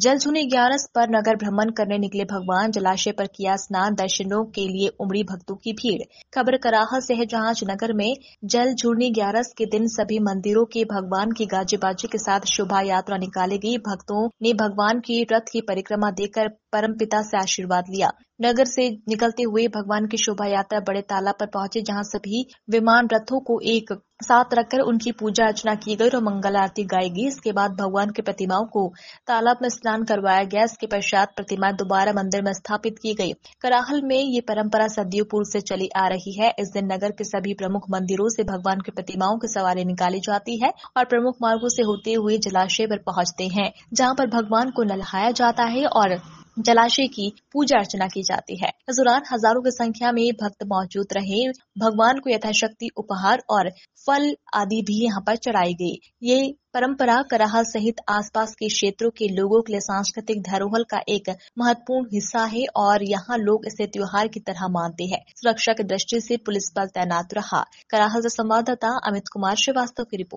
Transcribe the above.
जल सुनी ग्यारस पर नगर भ्रमण करने निकले भगवान जलाशय पर किया स्नान दर्शनों के लिए उमड़ी भक्तों की भीड़ खबर कराह से है जहां नगर में जल झूलनी ग्यारस के दिन सभी मंदिरों के भगवान की गाजेबाजी के साथ शोभा यात्रा निकाली गई भक्तों ने भगवान की रथ की परिक्रमा देकर परम पिता से आशीर्वाद लिया नगर से निकलते हुए भगवान की शोभा यात्रा बड़े तालाब पर पहुंचे जहां सभी विमान रथों को एक साथ रखकर उनकी पूजा अर्चना की गई और मंगल आरती गाई गई इसके बाद भगवान की प्रतिमाओं को तालाब में स्नान करवाया गया इसके पश्चात प्रतिमा दोबारा मंदिर में स्थापित की गई कराहल में ये परंपरा सदियों पूर्व से चली आ रही है इस दिन नगर के सभी प्रमुख मंदिरों से भगवान की प्रतिमाओं की सवारी निकाली जाती है और प्रमुख मार्गो से होते हुए जलाशय पर पहुंचते हैं जहाँ पर भगवान को नलहाया जाता है और जलाशय की पूजा अर्चना की जाती है इस दौरान हजारों की संख्या में भक्त मौजूद रहे भगवान को यथाशक्ति उपहार और फल आदि भी यहाँ पर चढ़ाई गई ये परंपरा कराहा सहित आसपास के क्षेत्रों के लोगों के लिए सांस्कृतिक धरोहर का एक महत्वपूर्ण हिस्सा है और यहाँ लोग इसे त्योहार की तरह मानते हैं सुरक्षा की दृष्टि से पुलिस बल तैनात रहा कराहा संवाददाता अमित कुमार श्रीवास्तव की रिपोर्ट